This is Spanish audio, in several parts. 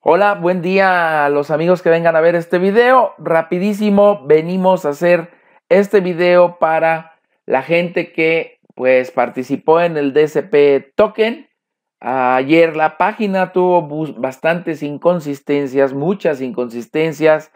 Hola, buen día a los amigos que vengan a ver este video. Rapidísimo, venimos a hacer este video para la gente que pues participó en el DCP Token. Ayer la página tuvo bastantes inconsistencias, muchas inconsistencias.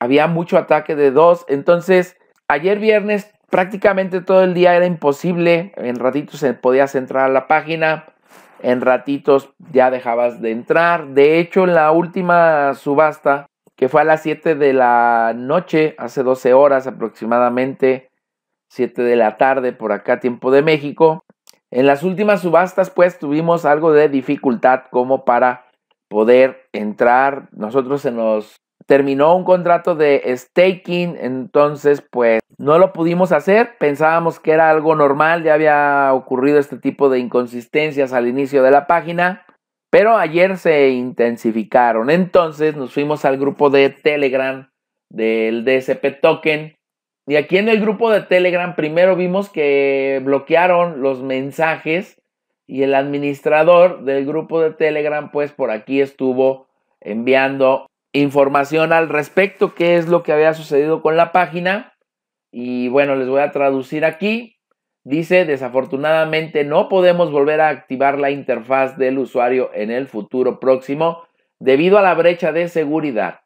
Había mucho ataque de dos. Entonces, ayer viernes prácticamente todo el día era imposible. En ratito se podía centrar a la página en ratitos ya dejabas de entrar. De hecho, en la última subasta, que fue a las 7 de la noche, hace 12 horas aproximadamente, 7 de la tarde por acá, tiempo de México, en las últimas subastas pues tuvimos algo de dificultad como para poder entrar. Nosotros se nos terminó un contrato de staking, entonces pues no lo pudimos hacer, pensábamos que era algo normal, ya había ocurrido este tipo de inconsistencias al inicio de la página, pero ayer se intensificaron, entonces nos fuimos al grupo de Telegram del DSP Token y aquí en el grupo de Telegram primero vimos que bloquearon los mensajes y el administrador del grupo de Telegram pues por aquí estuvo enviando información al respecto, qué es lo que había sucedido con la página. Y bueno, les voy a traducir aquí. Dice, desafortunadamente no podemos volver a activar la interfaz del usuario en el futuro próximo debido a la brecha de seguridad.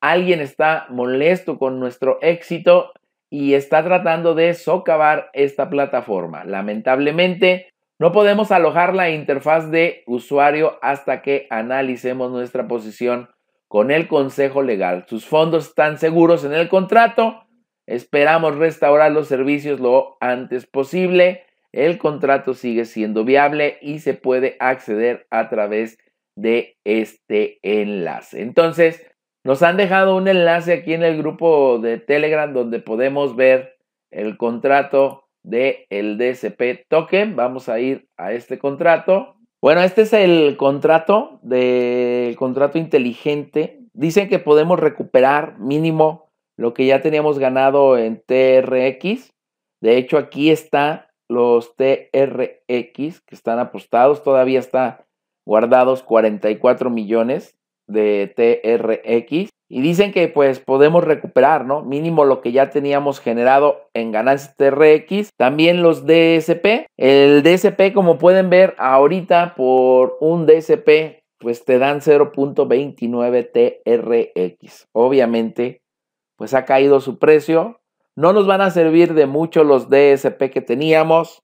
Alguien está molesto con nuestro éxito y está tratando de socavar esta plataforma. Lamentablemente, no podemos alojar la interfaz de usuario hasta que analicemos nuestra posición con el Consejo Legal. Sus fondos están seguros en el contrato. Esperamos restaurar los servicios lo antes posible. El contrato sigue siendo viable y se puede acceder a través de este enlace. Entonces, nos han dejado un enlace aquí en el grupo de Telegram donde podemos ver el contrato del el DSP token. Vamos a ir a este contrato. Bueno, este es el contrato del contrato inteligente. Dicen que podemos recuperar mínimo lo que ya teníamos ganado en TRX. De hecho, aquí está los TRX que están apostados. Todavía está guardados 44 millones de TRX. Y dicen que pues podemos recuperar, ¿no? Mínimo lo que ya teníamos generado en ganancias TRX. También los DSP. El DSP, como pueden ver ahorita, por un DSP, pues te dan 0.29 TRX. Obviamente, pues ha caído su precio. No nos van a servir de mucho los DSP que teníamos,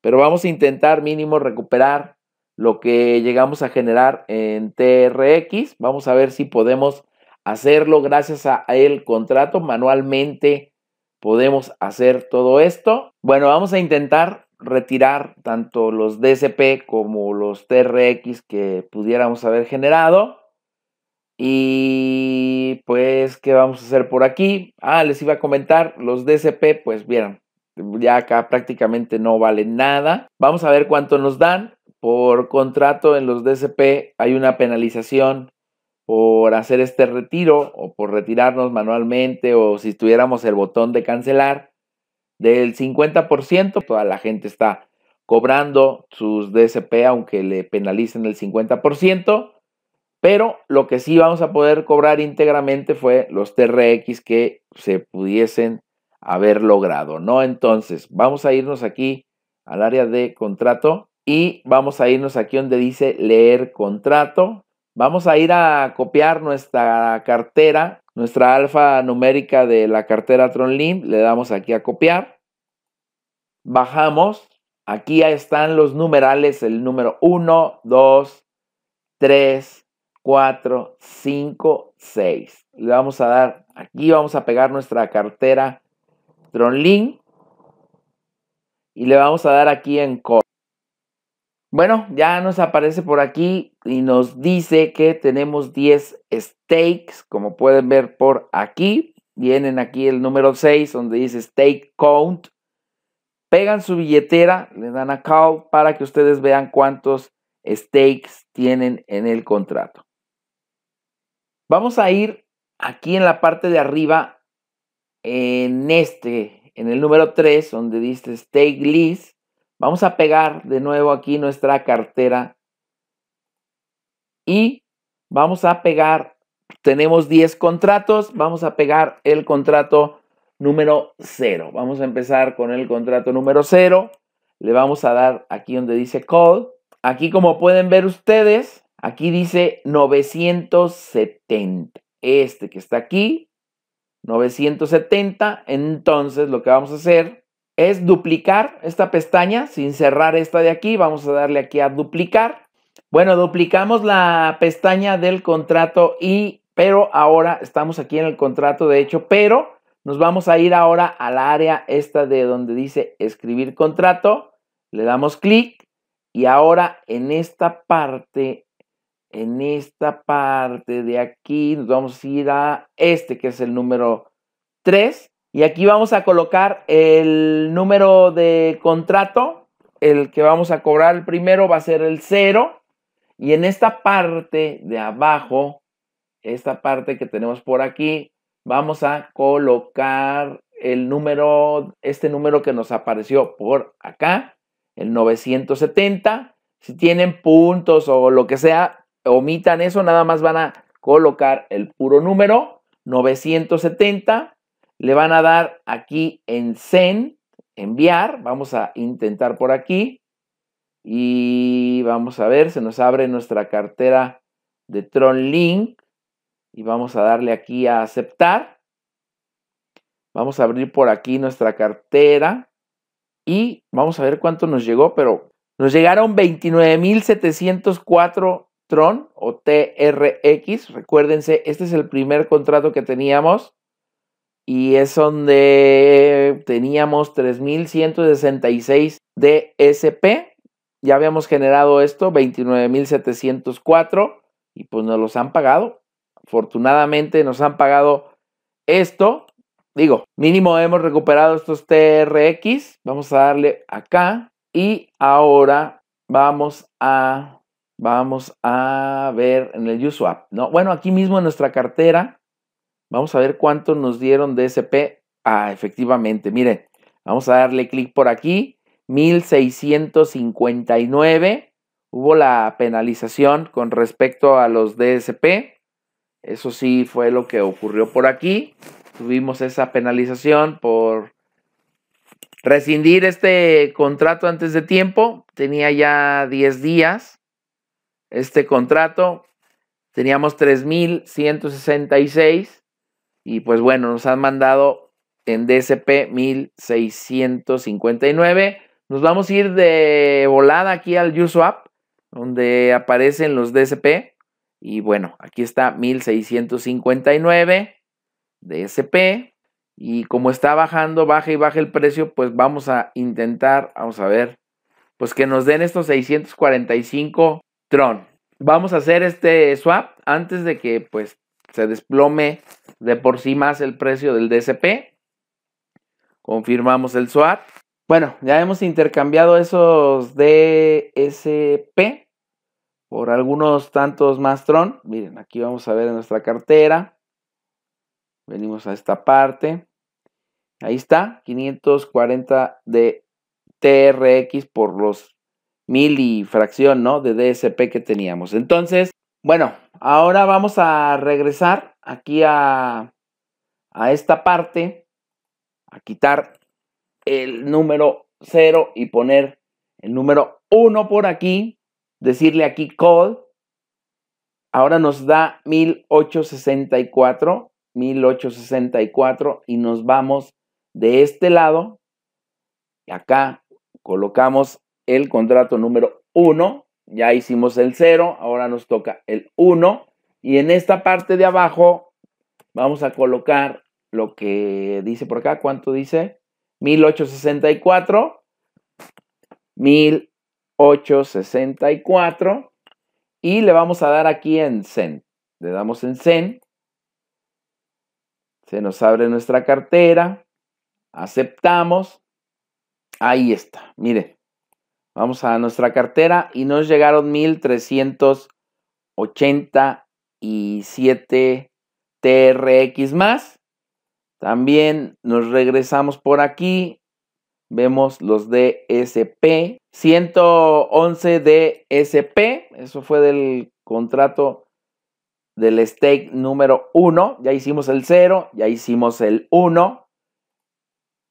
pero vamos a intentar mínimo recuperar lo que llegamos a generar en TRX. Vamos a ver si podemos hacerlo gracias a el contrato manualmente. Podemos hacer todo esto. Bueno, vamos a intentar retirar tanto los DSP como los TRX que pudiéramos haber generado. Y pues, ¿qué vamos a hacer por aquí? Ah, les iba a comentar, los DSP, pues vieron, ya acá prácticamente no valen nada. Vamos a ver cuánto nos dan. Por contrato en los DSP hay una penalización por hacer este retiro o por retirarnos manualmente o si tuviéramos el botón de cancelar del 50%, toda la gente está cobrando sus DSP aunque le penalicen el 50%, pero lo que sí vamos a poder cobrar íntegramente fue los TRX que se pudiesen haber logrado, ¿no? Entonces, vamos a irnos aquí al área de contrato y vamos a irnos aquí donde dice leer contrato Vamos a ir a copiar nuestra cartera, nuestra alfa numérica de la cartera Tronlink. Le damos aquí a copiar. Bajamos. Aquí ya están los numerales, el número 1, 2, 3, 4, 5, 6. Le vamos a dar, aquí vamos a pegar nuestra cartera Tronlink. y le vamos a dar aquí en Core. Bueno, ya nos aparece por aquí y nos dice que tenemos 10 stakes. como pueden ver por aquí. Vienen aquí el número 6 donde dice stake count. Pegan su billetera, le dan a call para que ustedes vean cuántos stakes tienen en el contrato. Vamos a ir aquí en la parte de arriba, en este, en el número 3, donde dice stake list. Vamos a pegar de nuevo aquí nuestra cartera y vamos a pegar, tenemos 10 contratos, vamos a pegar el contrato número 0. Vamos a empezar con el contrato número 0. Le vamos a dar aquí donde dice call. Aquí como pueden ver ustedes, aquí dice 970. Este que está aquí, 970. Entonces lo que vamos a hacer es duplicar esta pestaña sin cerrar esta de aquí. Vamos a darle aquí a duplicar. Bueno, duplicamos la pestaña del contrato y, pero ahora estamos aquí en el contrato de hecho, pero nos vamos a ir ahora al área esta de donde dice escribir contrato. Le damos clic y ahora en esta parte, en esta parte de aquí, nos vamos a ir a este que es el número 3 y aquí vamos a colocar el número de contrato. El que vamos a cobrar el primero va a ser el 0. Y en esta parte de abajo, esta parte que tenemos por aquí, vamos a colocar el número, este número que nos apareció por acá, el 970. Si tienen puntos o lo que sea, omitan eso, nada más van a colocar el puro número, 970. Le van a dar aquí en send, enviar. Vamos a intentar por aquí. Y vamos a ver, se nos abre nuestra cartera de TronLink Link. Y vamos a darle aquí a aceptar. Vamos a abrir por aquí nuestra cartera. Y vamos a ver cuánto nos llegó, pero nos llegaron 29.704 Tron o TRX. Recuérdense, este es el primer contrato que teníamos y es donde teníamos 3.166 DSP. Ya habíamos generado esto, 29.704, y pues nos los han pagado. Afortunadamente nos han pagado esto. Digo, mínimo hemos recuperado estos TRX. Vamos a darle acá. Y ahora vamos a, vamos a ver en el USWAP. ¿no? Bueno, aquí mismo en nuestra cartera Vamos a ver cuánto nos dieron DSP. Ah, efectivamente, miren, vamos a darle clic por aquí. 1659. Hubo la penalización con respecto a los DSP. Eso sí fue lo que ocurrió por aquí. Tuvimos esa penalización por rescindir este contrato antes de tiempo. Tenía ya 10 días este contrato. Teníamos 3.166 y pues bueno, nos han mandado en DSP 1659. Nos vamos a ir de volada aquí al USWAP, donde aparecen los DSP. Y bueno, aquí está 1659 DSP. Y como está bajando, baja y baja el precio, pues vamos a intentar, vamos a ver, pues que nos den estos 645 Tron. Vamos a hacer este swap antes de que pues se desplome de por sí más el precio del DSP. Confirmamos el SWAT. Bueno, ya hemos intercambiado esos DSP por algunos tantos más Tron. Miren, aquí vamos a ver en nuestra cartera. Venimos a esta parte. Ahí está, 540 de TRX por los mil y fracción, ¿no? De DSP que teníamos. Entonces, bueno, Ahora vamos a regresar aquí a, esta parte, a quitar el número 0 y poner el número 1 por aquí, decirle aquí call. Ahora nos da 1864, 1864 y nos vamos de este lado. Y acá colocamos el contrato número 1 ya hicimos el 0, ahora nos toca el 1. Y en esta parte de abajo vamos a colocar lo que dice por acá. ¿Cuánto dice? 1864. 1864. Y le vamos a dar aquí en Zen. Le damos en Zen. Se nos abre nuestra cartera. Aceptamos. Ahí está. Mire. Vamos a nuestra cartera y nos llegaron 1387 TRX más. También nos regresamos por aquí. Vemos los DSP. 111 DSP. Eso fue del contrato del stake número 1. Ya hicimos el 0, ya hicimos el 1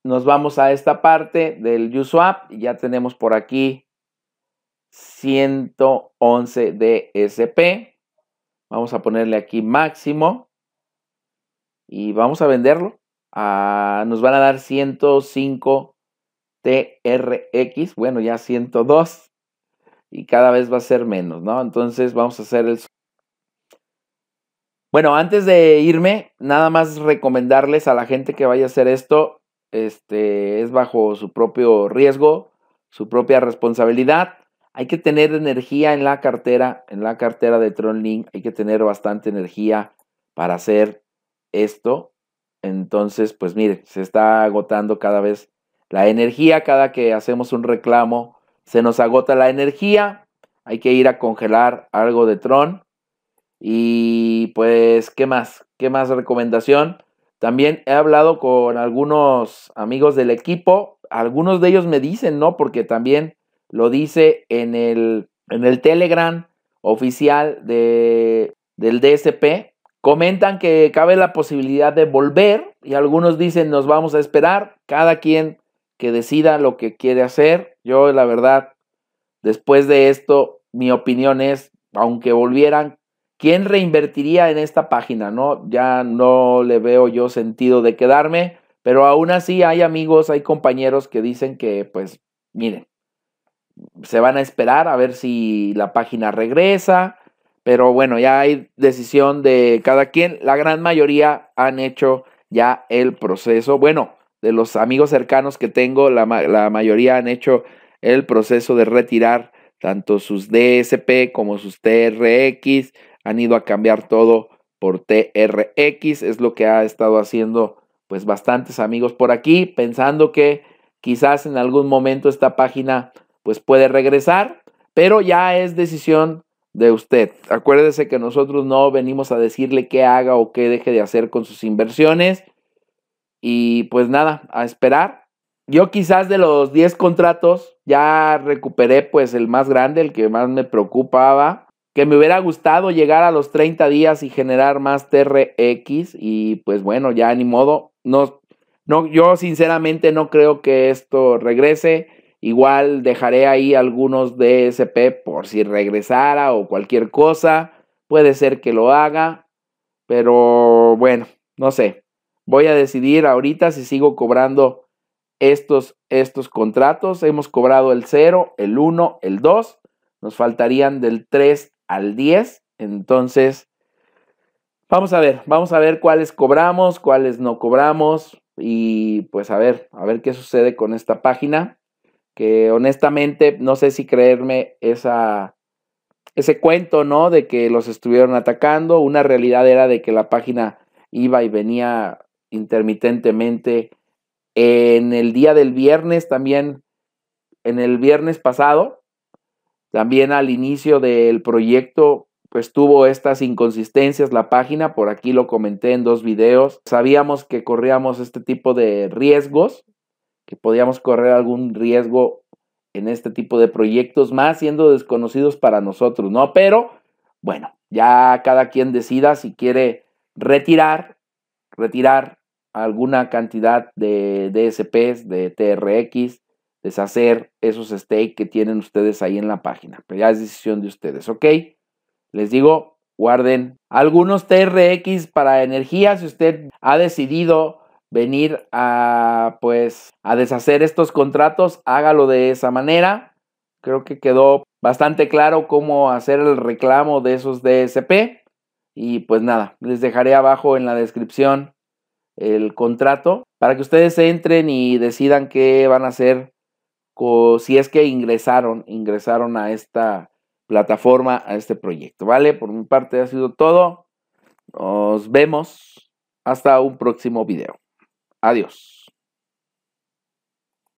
nos vamos a esta parte del USWAP y ya tenemos por aquí 111 DSP. Vamos a ponerle aquí máximo y vamos a venderlo. Ah, nos van a dar 105 TRX, bueno, ya 102 y cada vez va a ser menos, ¿no? Entonces vamos a hacer el... Bueno, antes de irme, nada más recomendarles a la gente que vaya a hacer esto, este, es bajo su propio riesgo, su propia responsabilidad. Hay que tener energía en la cartera, en la cartera de Tronlink, hay que tener bastante energía para hacer esto. Entonces, pues mire, se está agotando cada vez la energía, cada que hacemos un reclamo, se nos agota la energía, hay que ir a congelar algo de Tron. Y pues, ¿qué más? ¿Qué más recomendación? También he hablado con algunos amigos del equipo. Algunos de ellos me dicen, ¿no? Porque también lo dice en el, en el Telegram oficial de, del DSP. Comentan que cabe la posibilidad de volver y algunos dicen nos vamos a esperar. Cada quien que decida lo que quiere hacer. Yo la verdad, después de esto, mi opinión es, aunque volvieran, ¿quién reinvertiría en esta página? No, ya no le veo yo sentido de quedarme, pero aún así hay amigos, hay compañeros que dicen que, pues, miren, se van a esperar a ver si la página regresa, pero bueno, ya hay decisión de cada quien. La gran mayoría han hecho ya el proceso. Bueno, de los amigos cercanos que tengo, la, la mayoría han hecho el proceso de retirar tanto sus DSP como sus TRX, han ido a cambiar todo por TRX, es lo que ha estado haciendo pues bastantes amigos por aquí, pensando que quizás en algún momento esta página pues puede regresar, pero ya es decisión de usted. Acuérdese que nosotros no venimos a decirle qué haga o qué deje de hacer con sus inversiones. Y pues nada, a esperar. Yo quizás de los 10 contratos ya recuperé pues el más grande, el que más me preocupaba, que me hubiera gustado llegar a los 30 días y generar más TRX y pues bueno, ya ni modo. No, no, yo sinceramente no creo que esto regrese. Igual dejaré ahí algunos DSP por si regresara o cualquier cosa. Puede ser que lo haga, pero bueno, no sé. Voy a decidir ahorita si sigo cobrando estos, estos contratos. Hemos cobrado el 0, el 1, el 2. Nos faltarían del 3 al 10. Entonces, vamos a ver, vamos a ver cuáles cobramos, cuáles no cobramos y pues a ver, a ver qué sucede con esta página, que honestamente no sé si creerme esa, ese cuento, ¿no? De que los estuvieron atacando, una realidad era de que la página iba y venía intermitentemente. En el día del viernes también, en el viernes pasado, también al inicio del proyecto, pues tuvo estas inconsistencias la página, por aquí lo comenté en dos videos. Sabíamos que corríamos este tipo de riesgos, que podíamos correr algún riesgo en este tipo de proyectos, más siendo desconocidos para nosotros, ¿no? Pero bueno, ya cada quien decida si quiere retirar, retirar alguna cantidad de DSPs, de TRX, deshacer esos stakes que tienen ustedes ahí en la página. Pero ya es decisión de ustedes, ¿ok? Les digo, guarden algunos TRX para energía si usted ha decidido venir a pues a deshacer estos contratos, hágalo de esa manera. Creo que quedó bastante claro cómo hacer el reclamo de esos DSP y pues nada, les dejaré abajo en la descripción el contrato para que ustedes entren y decidan qué van a hacer si es que ingresaron, ingresaron a esta plataforma, a este proyecto. ¿Vale? Por mi parte ha sido todo. Nos vemos. Hasta un próximo video. Adiós.